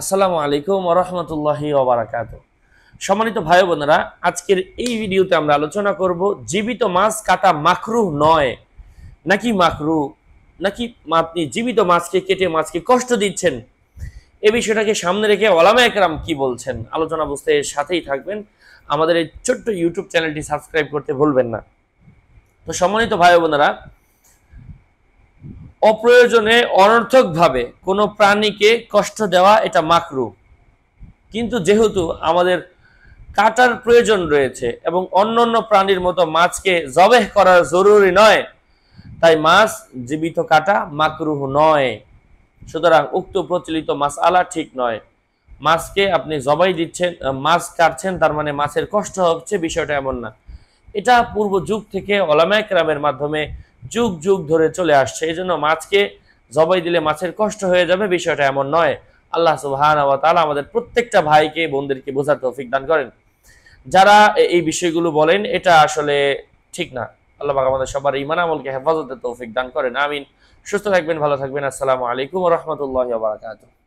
আসসালামু আলাইকুম রহমতুল্লাহি ওবরাকাত সম্মানিত ভাই বোনেরা আজকের এই ভিডিওতে আমরা আলোচনা করব জীবিত মাছ কাটা মাকরুহ নয় নাকি মাকরু নাকি আপনি জীবিত মাছকে কেটে মাছকে কষ্ট দিচ্ছেন এ বিষয়টাকে সামনে রেখে ওলামা একরাম কি বলছেন আলোচনা বুঝতে সাথেই থাকবেন আমাদের এই ছোট্ট ইউটিউব চ্যানেলটি সাবস্ক্রাইব করতে ভুলবেন না তো সম্মানিত ভাই বোনেরা অপ্রয়োজনে অনর্থকভাবে কোনো প্রাণীকে কষ্ট দেওয়া এটা মাকরু কিন্তু যেহেতু আমাদের কাটার প্রয়োজন রয়েছে এবং অন্যান্য প্রাণীর মতো মাছকে জবেহ করা জরুরি নয় তাই মাছ জীবিত কাটা মাকরুহ নয় সুতরাং উক্ত প্রচলিত মাছ আলা ঠিক নয় মাছকে আপনি জবাই দিচ্ছেন মাছ কাটছেন তার মানে মাছের কষ্ট হচ্ছে বিষয়টা এমন না এটা পূর্ব যুগ থেকে রামের মাধ্যমে যুগ যুগ ধরে চলে আসছে এই জন্য মাছকে জবাই দিলে মাছের কষ্ট হয়ে যাবে বিষয়টা এমন নয় আল্লাহ সুহান আমাদের প্রত্যেকটা ভাইকে বোনদেরকে বোঝার তৌফিক দান করেন যারা এই বিষয়গুলো বলেন এটা আসলে ঠিক না আল্লাহ আমাদের সবার ইমান আমলকে হেফাজতে তৌফিক দান করেন আমিন সুস্থ থাকবেন ভালো থাকবেন আসসালামু আলাইকুম রহমতুল্লাহ বারাকাতুহ